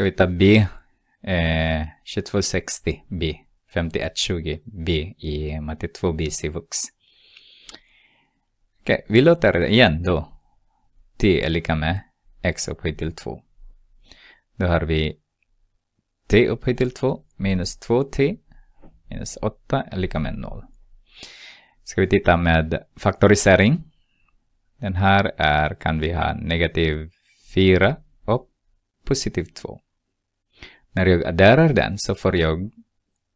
ska vi ta B. Eh, 2260 B. 5120 B i matte 2B cvux. Okej, okay, vi låter igen då. T är lika med x upphöjt till 2. Då har vi t upphöjt till 2 minus 2t minus 8 är lika med 0. Ska vi titta med faktorisering. Den här är, kan vi ha negativ 4 och positiv 2 när jag adderar den så får jag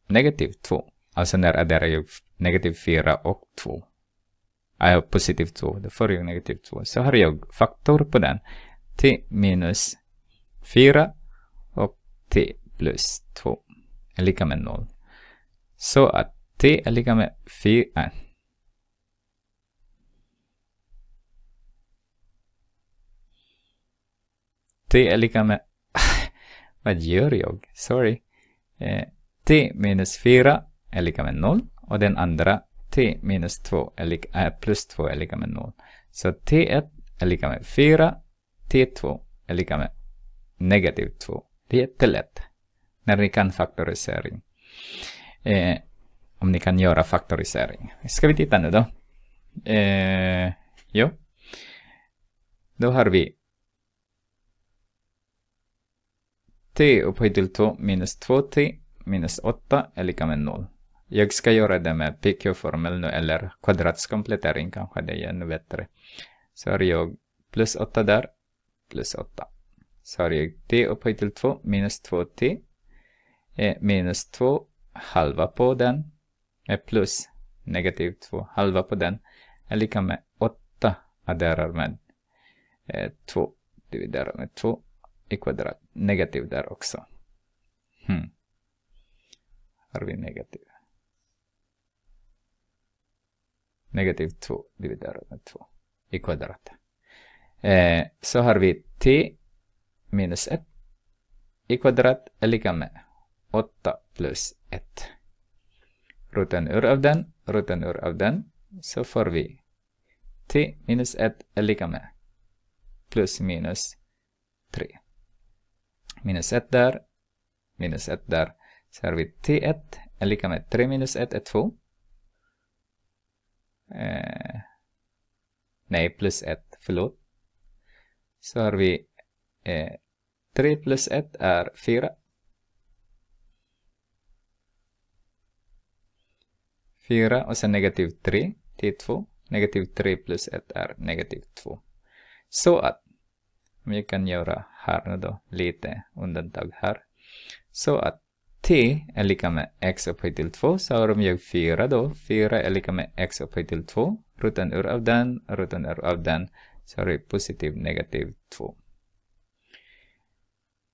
negativ 2. Alltså när adderar jag negativ 4 och 2. Är jag positiv 2, då får jag negativ 2. Så har jag faktor på den. t minus 4 och t plus 2 är lika med 0. Så att t är lika med 4. Äh. t är lika med vad gör jag? Sorry. Eh, t minus 4 är lika med 0 och den andra t minus 2 är lika, äh, eh, plus 2 är lika med 0. Så t1 är lika med 4, t2 är lika med negativ 2. Det är jättelätt när ni kan faktorisering. Eh, om ni kan göra faktorisering. Ska vi titta nu då? Eh, ja. Då har vi t upphöjt till 2 minus 2t minus 8 är lika med 0. Jag ska göra det med pq-formel nu, eller kvadratskomplettering kanske, det är ännu bättre. Så har jag plus 8 där, plus 8. Så har jag t upphöjt till 2 minus 2t är eh, minus 2 halva på den är plus negativ 2 halva på den är lika med 8 adderar med 2 eh, dividerar med 2 i kvadrat negativ där också. Hmm. Har vi negativ? Negativ 2 dividerat med 2 i kvadrat. Eh, så har vi t minus 1 i kvadrat är lika med 8 plus 1. Roten ur av den, roten ur av den, så får vi t minus 1 är lika med plus minus 3 minus 1 där, minus 1 där. Så har vi T1 är lika med 3 minus 1 är 2. Eh, nej, plus 1, förlåt. Så har vi eh, 3 plus 1 är 4. 4 och sen negativ 3 t 2. Negativ 3 plus 1 är negativ 2. Så att om jag kan göra här nu då, lite undantag här. Så att t är lika med x upphöjt till 2, så har de ju 4 då. 4 är lika med x upphöjt till 2. Roten ur av den, roten ur av den. Så har vi positiv negativ 2.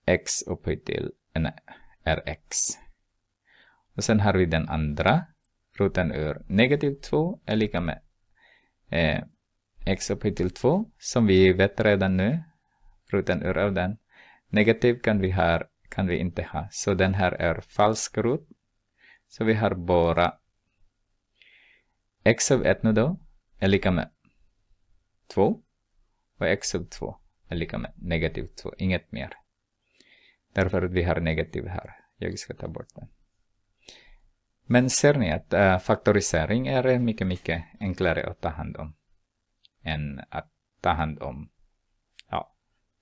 x upphöjt till nej, rx. Och sen har vi den andra. Roten ur negativ 2 är lika med eh, x upphöjt till 2 som vi vet redan nu roten ur av den. Negativ kan vi, ha, kan vi inte ha. Så den här är falsk rot. Så vi har bara x av 1 nu då är lika med 2 och x av 2 är lika med negativ 2, inget mer. Därför att vi har negativ här. Jag ska ta bort den. Men ser ni att uh, faktorisering är mycket, mycket enklare att ta hand om än att ta hand om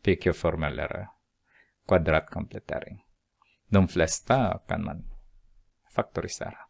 PQ-formulare, kvadratkomplettering. De flesta kan man faktorisera.